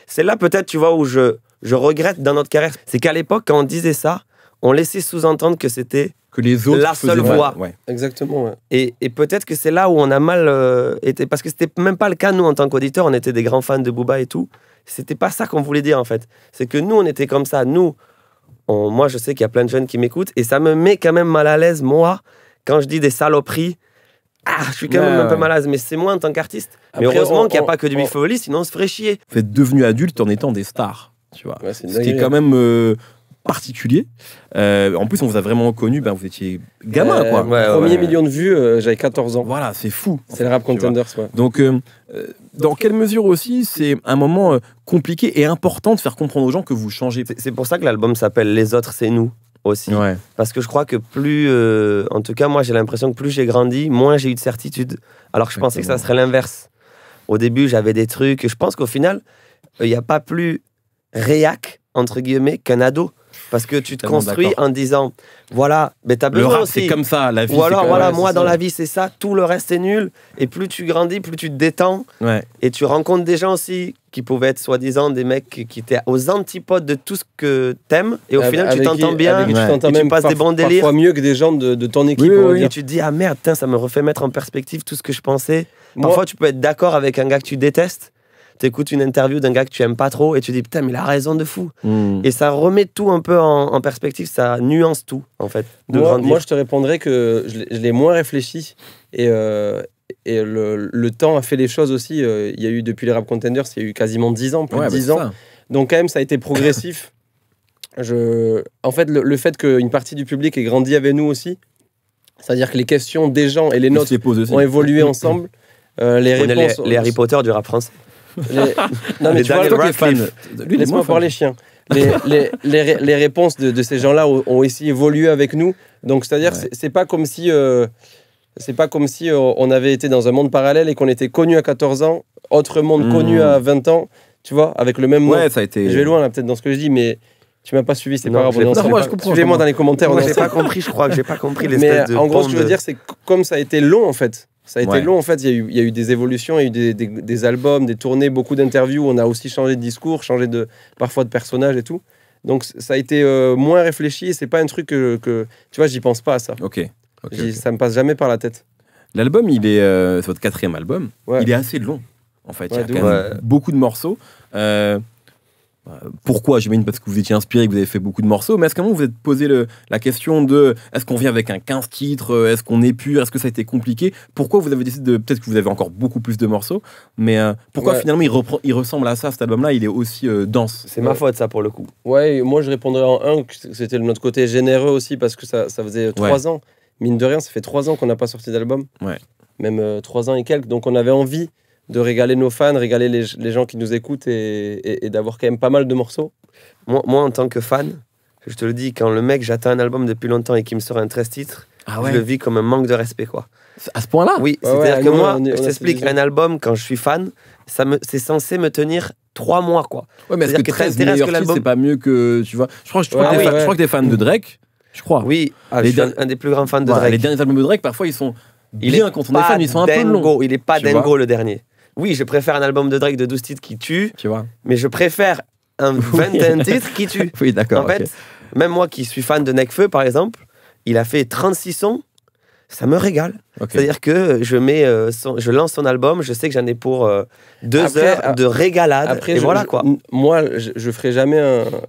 c'est là peut-être, tu vois, où je, je regrette dans notre carrière. C'est qu'à l'époque, quand on disait ça, on laissait sous-entendre que c'était que les autres la seule voix. Ouais. Exactement. Et, et peut-être que c'est là où on a mal euh, été, parce que c'était même pas le cas, nous, en tant qu'auditeurs, on était des grands fans de Booba et tout. C'était pas ça qu'on voulait dire, en fait. C'est que nous, on était comme ça. Nous, moi, je sais qu'il y a plein de jeunes qui m'écoutent, et ça me met quand même mal à l'aise, moi, quand je dis des saloperies ah, je suis quand même un peu malade, mais c'est moi en tant qu'artiste. Mais heureusement qu'il n'y a pas que du bifolie, sinon on se ferait chier. Vous êtes devenu adulte en étant des stars, tu vois. C'était c'est quand hein. même euh, particulier. Euh, en plus, on vous a vraiment connu, ben, vous étiez gamin, euh, quoi. Premier million de vues, j'avais 14 ans. Voilà, c'est fou. C'est le rap contenders, quoi. Donc, dans quelle mesure aussi, c'est un moment compliqué et important de faire comprendre aux gens que vous changez. C'est pour ça que l'album s'appelle Les autres, c'est nous aussi. Parce que je crois que plus, euh, en tout cas, moi j'ai l'impression que plus j'ai grandi, moins j'ai eu de certitude. Alors que je pensais que ça serait l'inverse. Au début, j'avais des trucs. Je pense qu'au final, il n'y a pas plus réac, entre guillemets, qu'un ado. Parce que tu te construis en disant, voilà, mais t'as besoin le comme ça, la vie. Ou alors, voilà, moi dans la vie, c'est ça, tout le reste est nul. Et plus tu grandis, plus tu te détends. Et tu rencontres des gens aussi qui pouvaient être soi-disant des mecs qui étaient aux antipodes de tout ce que t'aimes. Et au final, tu t'entends bien. Tu passes des bons délires. Parfois mieux que des gens de, ton équipe. Et tu te dis, ah merde, ça me refait mettre en perspective tout ce que je pensais. parfois, tu peux être d'accord avec un gars que tu détestes t'écoutes une interview d'un gars que tu aimes pas trop et tu dis putain, mais il a raison de fou. Hmm. Et ça remet tout un peu en, perspective, ça nuance tout en fait. moi, moi, je te répondrais que je l'ai moins réfléchi et, euh, et le, le, temps a fait les choses aussi. Euh, il y a eu depuis les Rap Contenders, il y a eu quasiment 10 ans, plus de 10 bah, ans. Donc quand même, ça a été progressif. je... En fait, le, fait qu'une partie du public ait grandi avec nous aussi, c'est-à-dire que les questions des gens et les notes ont évolué ensemble. Euh, les les, les Harry Potter du rap France Non, mais tu vois, laisse-moi voir Les, les, les, réponses de, de ces gens-là ont, aussi évolué avec nous. Donc, c'est-à-dire, c'est pas comme si. Euh, c'est pas comme si euh, on avait été dans un monde parallèle et qu'on était connu à 14 ans, autre monde hmm. connu à 20 ans, tu vois, avec le même nom. Ouais, ça a été. Je vais loin là, peut-être dans ce que je dis, mais tu m'as pas suivi, c'est pas grave. moi je Suivez-moi dans les commentaires. Moi, j'ai pas compris, je crois que j'ai pas compris l'espèce En gros, ce que je veux dire, c'est comme ça a été long en fait. Ça a été long, en fait. Il y, a eu, des évolutions, il y a eu des, albums, des tournées, beaucoup d'interviews. On a aussi changé de discours, changé de, parfois de personnage et tout. Donc, ça a été euh, moins réfléchi. C'est pas un truc que, tu vois, j'y pense pas à ça. Ok. Ça me passe jamais par la tête. L'album, il est euh, c'est votre quatrième album. Il est assez long, en fait. il y a beaucoup de morceaux. Euh, pourquoi J'imagine parce que vous étiez inspiré, que vous avez fait beaucoup de morceaux, mais est-ce que vous vous êtes posé la question de est-ce qu'on vient avec un 15 titres euh, Est-ce qu'on est pur Est-ce que ça a été compliqué Pourquoi vous avez décidé de. Peut-être que vous avez encore beaucoup plus de morceaux, mais euh, pourquoi finalement il, ressemble à ça, cet album-là Il est aussi euh, dense C'est ma faute, ça, pour le coup. Ouais, moi je répondrais en un que c'était notre côté généreux aussi, parce que ça, faisait trois ans. Mine de rien, ça fait trois ans qu'on n'a pas sorti d'album. Ouais. Même trois ans et quelques. Donc on avait envie de régaler nos fans, régaler les, gens qui nous écoutent et, d'avoir quand même pas mal de morceaux. Moi, en tant que fan, je te le dis, quand le mec, j'attends un album depuis longtemps et qu'il me sort un 13 titre, ah je le vis comme un manque de respect, quoi. À ce point-là Oui, c'est-à-dire que moi, je t'explique, un album, quand je suis fan, c'est censé me tenir trois mois, quoi. Ouais, mais est-ce que, 13 meilleurs titres, c'est pas mieux que, tu vois Je crois, je crois, que, des fans de Drake, je crois. Oui, ah, un des plus grands fans de Drake. Les derniers albums de Drake, parfois, ils sont il bien quand on est fan, ils sont un peu longs. Il est pas dingo, le dernier oui, je préfère un album de Drake de 12 titres qui tue, tu vois. mais je préfère un 21 titres qui tue. Oui, d'accord. En fait, même moi qui suis fan de Necfeu, par exemple, il a fait 36 sons, ça me régale. C'est-à-dire que je, mets, euh, je lance son album, je sais que j'en ai pour euh, deux heures de régalade. Après, voilà quoi. Moi, je, je, ferai jamais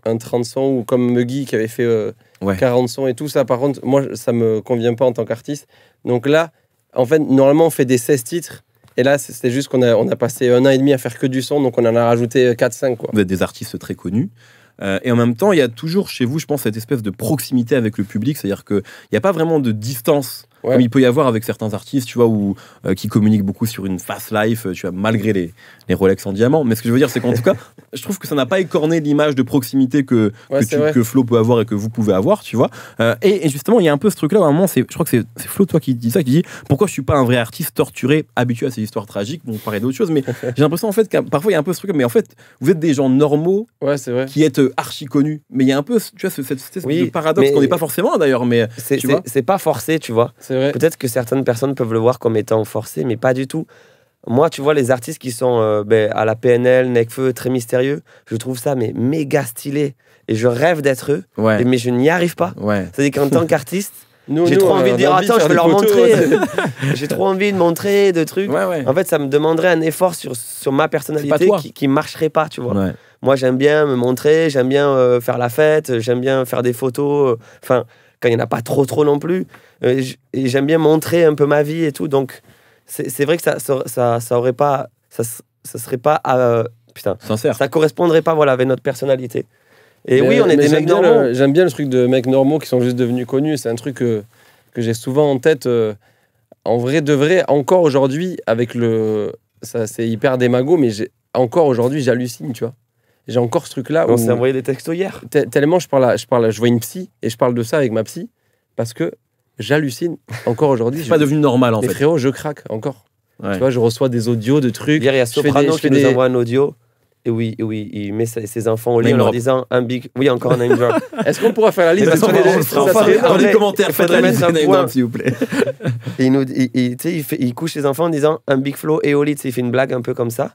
un, 30 sons ou comme Muggy qui avait fait 40 euh, sons et tout ça. Par contre, moi, ça me convient pas en tant qu'artiste. Donc là, en fait, normalement, on fait des 16 titres et là, c'était juste qu'on a, passé un an et demi à faire que du son, donc on en a rajouté 4-5. Euh, vous êtes des artistes très connus. Euh, et en même temps, il y a toujours chez vous, je pense, cette espèce de proximité avec le public, c'est-à-dire qu'il n'y a pas vraiment de distance comme il peut y avoir avec certains artistes, tu vois, ou euh, qui communiquent beaucoup sur une fast life, euh, tu vois, malgré les, les Rolex en diamant. Mais ce que je veux dire, c'est qu'en tout cas, je trouve que ça n'a pas écorné l'image de proximité que, que, Flo peut avoir et que vous pouvez avoir, tu vois. Euh, et, justement, il y a un peu ce truc-là, à un moment, je crois que c'est Flo, toi, qui dis ça, qui dit pourquoi je suis pas un vrai artiste torturé, habitué à ces histoires tragiques. Bon, on parlait d'autre chose, mais j'ai l'impression, en fait, que parfois, il y a un peu ce truc, mais en fait, vous êtes des gens normaux qui êtes archi connus. Mais il y a un peu, tu vois, cette, cette, paradoxe qu'on n'est pas forcément d'ailleurs, mais c'est pas forcé, tu vois. Peut-être que certaines personnes peuvent le voir comme étant forcé, mais pas du tout. Moi, tu vois, les artistes qui sont euh, ben, à la PNL, Necfeu, très mystérieux, je trouve ça mais méga stylé. Et je rêve d'être eux, mais je n'y arrive pas. C'est-à-dire qu'en tant qu'artiste, j'ai trop envie de dire Attends, je vais leur montrer. j'ai trop envie de montrer de trucs. en fait, ça me demanderait un effort sur, sur ma personnalité qui, ne marcherait pas, tu vois. Moi, j'aime bien me montrer, j'aime bien euh, faire la fête, j'aime bien faire des photos. Euh, enfin quand il n'y en a pas trop, trop non plus. Euh, et j'aime bien montrer un peu ma vie et tout. Donc, c'est vrai que ça, ça, ça, aurait pas. Ça, serait pas. Euh, putain. Sincère. Ça correspondrait pas voilà, avec notre personnalité. Et oui, on est des mecs normaux. J'aime bien le truc de mecs normaux qui sont juste devenus connus. C'est un truc que, que j'ai souvent en tête. Euh, en vrai, de vrai, encore aujourd'hui, avec le. Ça, c'est hyper démago, mais encore aujourd'hui, j'hallucine, tu vois. J'ai encore ce truc-là. On s'est envoyé des textos hier. Tellement je parle, je parle, je vois une psy et je parle de ça avec ma psy parce que j'hallucine encore aujourd'hui. C'est pas devenu normal en fait. Frérot, je craque encore. Tu vois, je reçois des audios de trucs. Hier, il y a Soprano qui nous envoie un audio. Et oui, oui, il met ses enfants au lit en leur disant un big. Oui, encore un name drop. Est-ce qu'on pourra faire la liste Dans les, commentaires, faites la liste s'il vous plaît. Et il, nous, il, il, fait, il couche ses enfants en disant un big flow et au lit. Il fait une blague un peu comme ça.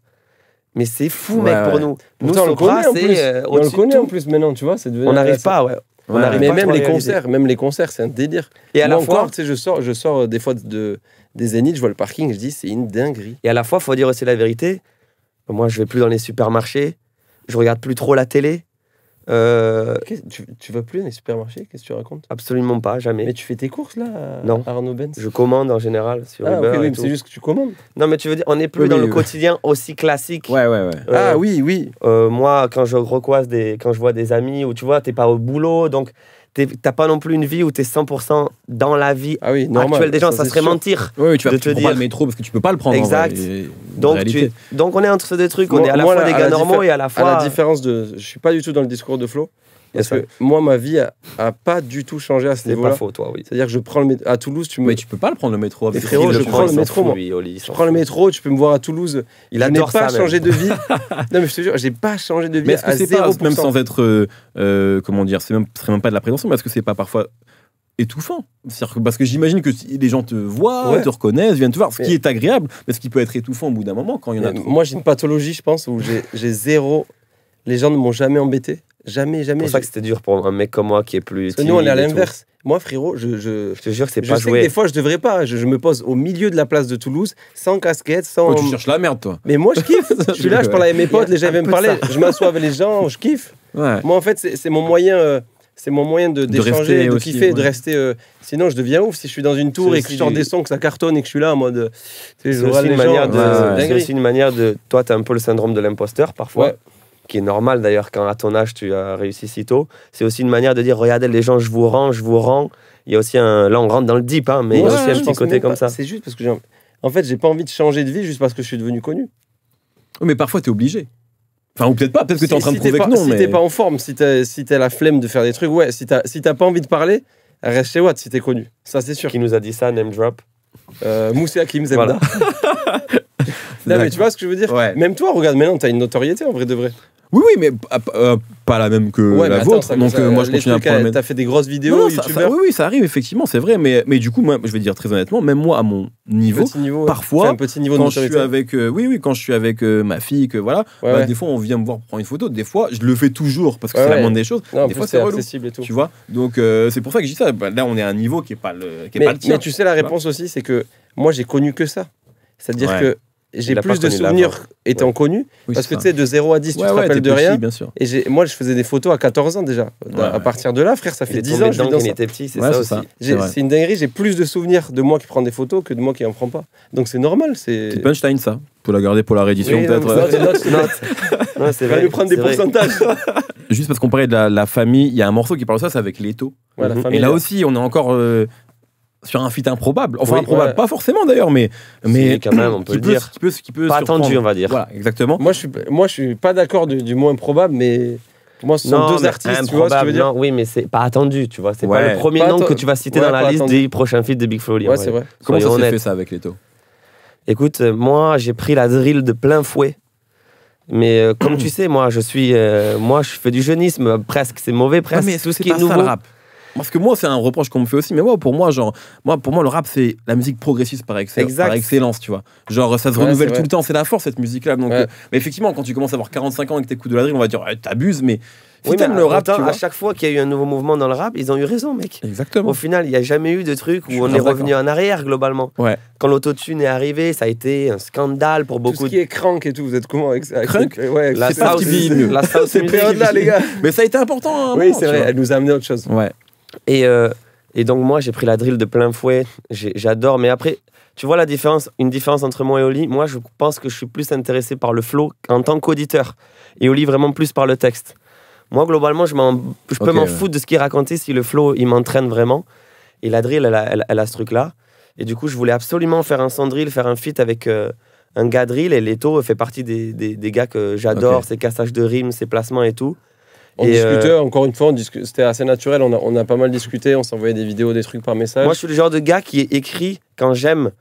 Mais c'est fou, mec, pour nous. Nous, on, le connaît, euh, on le connaît en plus maintenant, tu vois. On n'arrive pas, ouais. On arrive mais même, les concerts, même les concerts, c'est un délire. Et à la fois, tu sais, je sors, je sors euh, des fois de, des zéniths, je vois le parking, je dis c'est une dinguerie. Et à la fois, faut dire aussi la vérité. Moi, je vais plus dans les supermarchés, je regarde plus trop la télé. Euh, tu, tu, vas plus dans les supermarchés Qu'est-ce que tu racontes Absolument pas, jamais. Mais tu fais tes courses là Non. Arnaud Benz Je commande en général sur ah, Uber. oui, mais c'est juste que tu commandes. Non, mais tu veux dire, on n'est plus dans le quotidien aussi classique. Ouais, ouais, ouais. Euh, ah oui, oui. Euh, moi, quand je recroise des, quand je vois des amis, ou tu vois, t'es pas au boulot, donc t'as pas non plus une vie où t'es 100% dans la vie ah oui, actuelle des gens. Ça, serait mentir. Oui, tu vas de te dire. mais le métro parce que tu peux pas le prendre. Exact. donc, donc on est entre ces deux trucs. on est à la fois des gars normaux et à la fois. À la différence de, je suis pas du tout dans le discours de Flo. Parce que moi, ma vie a, pas du tout changé à ce niveau-là. C'est pas faux, toi, oui. C'est-à-dire que je prends le métro à Toulouse. Tu me... Mais tu peux pas le prendre le métro. Avec frérot, je prends le métro. je prends le métro. Tu peux me voir à Toulouse. Il n'a pas changé de vie. non, mais je te jure, j'ai pas changé de vie. Mais est-ce que c'est même sans être euh, euh, comment dire, c'est même serait même pas de la prévention, mais est-ce que c'est pas parfois étouffant. parce que j'imagine que les gens te voient, te reconnaissent, viennent te voir, ce qui est agréable, mais ce qui peut être étouffant au bout d'un moment quand il y en a. Trop. Moi, j'ai une pathologie, je pense, où j'ai zéro. Les gens ne m'ont jamais embêté. Jamais, jamais. C'est pour ça que c'était dur pour un mec comme moi qui est plus. Parce nous, on est à l'inverse. Moi, frérot, je, je, je, te jure que c'est pas sais Que des fois, je devrais pas. Je, me pose au milieu de la place de Toulouse, sans casquette, sans. Oh, tu cherches la merde, toi. Mais moi, je kiffe. je suis là, je parle avec mes potes, les gens viennent me parler. Je m'assois avec les gens, je kiffe. Ouais. Moi, en fait, c'est mon moyen. Euh, c'est mon moyen de d'échanger, de, kiffer, de rester. Euh, sinon, je deviens ouf si je suis dans une tour et que je chante des sons, que ça cartonne et que je suis là en mode. Euh, c'est aussi, une manière de. aussi une manière de. Toi, t'as un peu le syndrome de l'imposteur parfois qui est normal d'ailleurs quand à ton âge tu as réussi si tôt. C'est aussi une manière de dire regardez les gens, je vous rends, je vous rends. Il y a aussi un. Là, on rentre dans le deep, hein, mais il y a aussi un petit côté comme ça. C'est juste parce que j'ai. En fait, j'ai pas envie de changer de vie juste parce que je suis devenu connu. Mais parfois, tu es obligé. Enfin, ou peut-être pas, peut-être que t'es en train de prouver pas, que non. Si t'es pas en forme, si t'as si la flemme de faire des trucs, ouais, si t'as si pas envie de parler, reste chez Watt si t'es connu. Ça, c'est sûr. Qui nous a dit ça, name drop euh, Moussa Hakim Zemda. mais tu vois ce que je veux dire Même toi, regarde, maintenant, t'as une notoriété en vrai de vrai. Oui, oui, mais euh, pas la même que la vôtre. donc euh, moi, je continue à prendre. T'as fait des grosses vidéos oui, oui, ça arrive effectivement, c'est vrai. Mais, mais du coup, moi, je vais dire très honnêtement, même moi, à mon niveau, niveau parfois, un petit niveau quand je suis avec, euh, oui, oui, quand je suis avec ma fille, que voilà, bah, des fois, on vient me voir pour prendre une photo. Des fois, je le fais toujours parce que c'est la moindre des choses. des fois, c'est accessible et tout. Tu vois. Donc c'est pour ça que je dis ça. Bah, là, on est à un niveau qui est pas le, tien. tu sais, la réponse aussi, c'est que moi, j'ai connu que ça. C'est-à-dire que j'ai plus de souvenirs étant connu. parce que tu sais, de 0 à 10, tu te rappelles de rien. Et moi, je faisais des photos à 14 ans déjà. à partir de là, frère, ça fait 10 ans que était petit, c'est ça aussi. C'est une dinguerie, j'ai plus de souvenirs de moi qui prends des photos que de moi qui en prends pas. Donc c'est normal. C'est punchline, ça. Pour la garder pour la réédition, peut-être. c'est vrai. prendre des pourcentages. Juste parce qu'on parlait de la, famille, il y a un morceau qui parle de ça, c'est avec taux mhm. Et là aussi, on est encore euh, sur un feat improbable. Enfin, improbable, pas forcément d'ailleurs, mais. mais quand même, on peut le dire. Qui peut, qui peut pas attendu, on va dire. Voilà, exactement. Moi, je suis, moi, je suis pas d'accord du, moins mot improbable, mais. Moi, ce sont deux artistes, tu vois dire non, Oui, mais c'est pas attendu, tu vois. C'est pas le premier nom que tu vas citer dans la liste des prochains feats de Big Flow Ouais, c'est vrai. Comment ça fait ça avec les taux Écoute, euh, moi, j'ai pris la drill de plein fouet. Mais euh, comme tu sais, moi, je suis. Euh, moi, je fais du jeunisme, presque. C'est mauvais, presque. mais tout ce qui est nouveau. rap parce que moi, c'est un reproche qu'on me fait aussi, mais moi, pour moi, genre, moi, pour moi, le rap, c'est la musique progressiste par, par, excellence, tu vois. Genre, ça se renouvelle tout le temps, c'est la force, cette musique-là. Donc, euh, mais effectivement, quand tu commences à avoir 45 ans et que t'écoutes de la drill, on va dire, eh, t'abuses, mais. oui, le rap, à chaque fois qu'il y a eu un nouveau mouvement dans le rap, ils ont eu raison, mec. Exactement. Au final, il n'y a jamais eu de truc où on est revenu en arrière, globalement. Ouais. Quand l'autotune est arrivé, ça a été un scandale pour beaucoup. Tout ce qui est crank et tout, vous êtes comment avec ça Crank ouais, La sauce, la sauce, là les gars. Mais ça a été important. Hein, oui, c'est vrai, elle nous a amené autre chose. Ouais. Euh, et, donc, moi, j'ai pris la drill de plein fouet. J'adore. Mais après, tu vois la différence, une différence entre moi et Oli Moi, je pense que je suis plus intéressé par le flow en tant qu'auditeur. Et Oli, vraiment plus par le texte. Moi, globalement, je, peux m'en foutre de ce qu'il racontait si le flow, il m'entraîne vraiment. Et la drill, elle a, elle, ce truc-là. Et du coup, je voulais absolument faire un son drill, faire un feat avec euh, un gars drill. Et Leto fait partie des, des, gars que j'adore, ses cassages de rimes, ses placements et tout. On discutait, euh, encore une fois, c'était assez naturel. On a, pas mal discuté, on s'envoyait des vidéos, des trucs par message. Moi, je suis le genre de gars qui écrit quand j'aime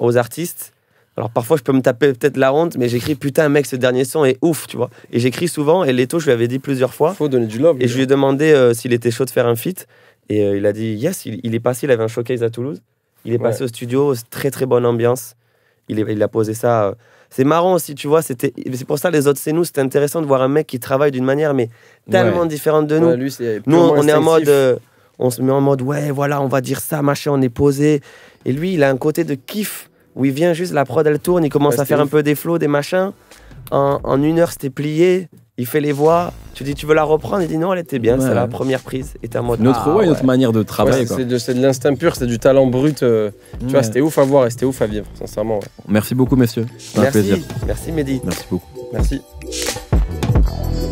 aux artistes. Alors parfois, je peux me taper peut-être la honte, mais j'écris putain, mec, ce dernier son est ouf, tu vois. Et j'écris souvent, et Leto, je lui avais dit plusieurs fois. Faut donner du love. Et je lui ai hein. demandé euh, s'il était chaud de faire un feat. Et euh, il a dit yes, il, est passé, il avait un showcase à Toulouse. Il est passé au studio, très très bonne ambiance. il a posé ça c'est marrant aussi, tu vois. C'était, c'est pour ça les autres, c'est nous. C'était intéressant de voir un mec qui travaille d'une manière mais tellement différente de nous. nous, on est en mode, euh, on se met en mode, ouais, voilà, on va dire ça, machin, on est posé. Et lui, il a un côté de kiff où il vient juste, la prod, elle tourne, il commence à faire un peu des flots, des machins. En, en une heure, c'était plié il fait les voix, tu dis tu veux la reprendre, il dit non, elle était bien, c'est la première prise. Et mode, notre ah, voix et notre manière de travailler. c'est de, l'instinct pur, c'est du talent brut. Euh, tu vois, c'était ouf à voir et c'était ouf à vivre, sincèrement. Merci beaucoup, messieurs. Merci. plaisir. Merci, Mehdi. Merci beaucoup. Merci.